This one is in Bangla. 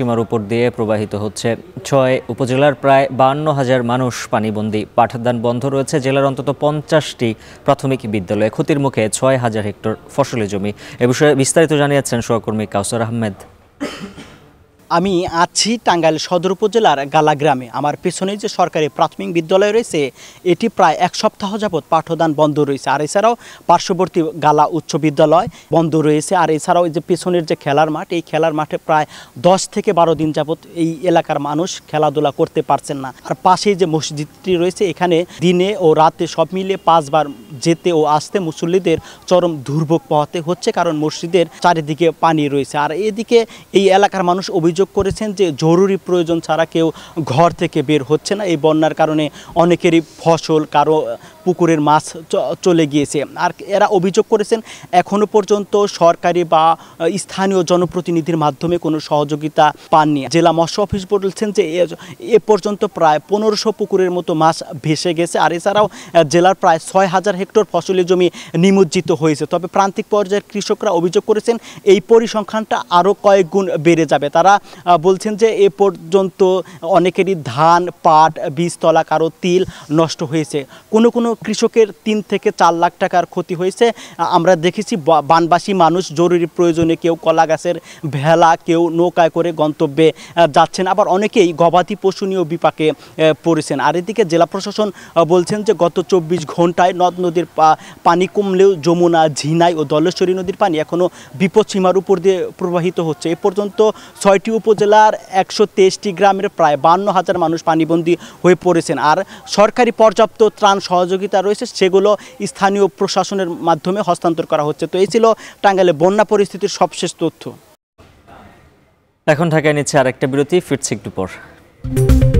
সীমার উপর দিয়ে প্রবাহিত হচ্ছে ছয় উপজেলার প্রায় বান্ন হাজার মানুষ পানিবন্দী পাঠদান বন্ধ রয়েছে জেলার অন্তত পঞ্চাশটি প্রাথমিক বিদ্যালয়ে ক্ষতির মুখে ছয় হাজার হেক্টর ফসলি জমি এ বিষয়ে বিস্তারিত জানিয়েছেন সহকর্মী কাউসার আহমেদ আমি আছি টাঙ্গাইল সদর উপজেলার গালা গ্রামে আমার পেছনে যে সরকারি প্রাথমিক বিদ্যালয় রয়েছে এটি প্রায় এক সপ্তাহ যাবৎ পাঠদান বন্ধ রয়েছে আর এছাড়াও পার্শ্ববর্তী গালা উচ্চ বিদ্যালয় বন্ধ রয়েছে আর এছাড়াও যে পেছনের যে খেলার মাঠ এই খেলার মাঠে প্রায় দশ থেকে বারো দিন যাবৎ এই এলাকার মানুষ খেলাধুলা করতে পারছেন না আর পাশেই যে মসজিদটি রয়েছে এখানে দিনে ও রাতে সব মিলিয়ে পাঁচবার যেতে ও আসতে মুসল্লিদের চরম দুর্ভোগ পাওয়াতে হচ্ছে কারণ মসজিদের চারিদিকে পানি রয়েছে আর এদিকে এই এলাকার মানুষ অভিযোগ অভিযোগ করেছেন যে জরুরি প্রয়োজন ছাড়া কেউ ঘর থেকে বের হচ্ছে না এই বন্যার কারণে অনেকেরই ফসল কারো পুকুরের মাছ চলে গিয়েছে আর এরা অভিযোগ করেছেন এখনও পর্যন্ত সরকারি বা স্থানীয় জনপ্রতিনিধির মাধ্যমে কোনো সহযোগিতা পাননি জেলা মৎস্য অফিস বলছেন যে এ পর্যন্ত প্রায় পনেরোশো পুকুরের মতো মাছ ভেসে গেছে আর এছাড়াও জেলার প্রায় ছয় হাজার হেক্টর ফসলের জমি নিমজ্জিত হয়েছে তবে প্রান্তিক পর্যায়ের কৃষকরা অভিযোগ করেছেন এই পরিসংখ্যানটা আরও কয়েক গুণ বেড়ে যাবে তারা বলছেন যে এ পর্যন্ত অনেকেরই ধান পাট বীজতলা কারো তিল নষ্ট হয়েছে কোনো কোনো কৃষকের তিন থেকে চার লাখ টাকার ক্ষতি হয়েছে আমরা দেখেছি বানবাসী মানুষ জরুরি প্রয়োজনে কেউ কলা গাছের ভেলা কেউ নৌকায় করে গন্তব্যে যাচ্ছেন আবার অনেকেই গবাদি পশু নিয়েও বিপাকে পড়েছেন আর এদিকে জেলা প্রশাসন বলছেন যে গত চব্বিশ ঘন্টায় নদ নদীর পানি কমলেও যমুনা ঝিনাই ও দলেশ্বরী নদীর পানি এখনও বিপদসীমার উপর দিয়ে প্রবাহিত হচ্ছে এ পর্যন্ত ছয়টি উপজেলার একশো তেইশটি গ্রামের প্রায় বান্ন হাজার মানুষ পানিবন্দী হয়ে পড়েছেন আর সরকারি পর্যাপ্ত ত্রাণ সহযোগী সহযোগিতা রয়েছে সেগুলো স্থানীয় প্রশাসনের মাধ্যমে হস্তান্তর করা হচ্ছে তো এই ছিল টাঙ্গাইলে বন্যা পরিস্থিতির সবশেষ তথ্য এখন ঢাকায় নিচ্ছে আরেকটা বিরতি ফিরছি একটু পর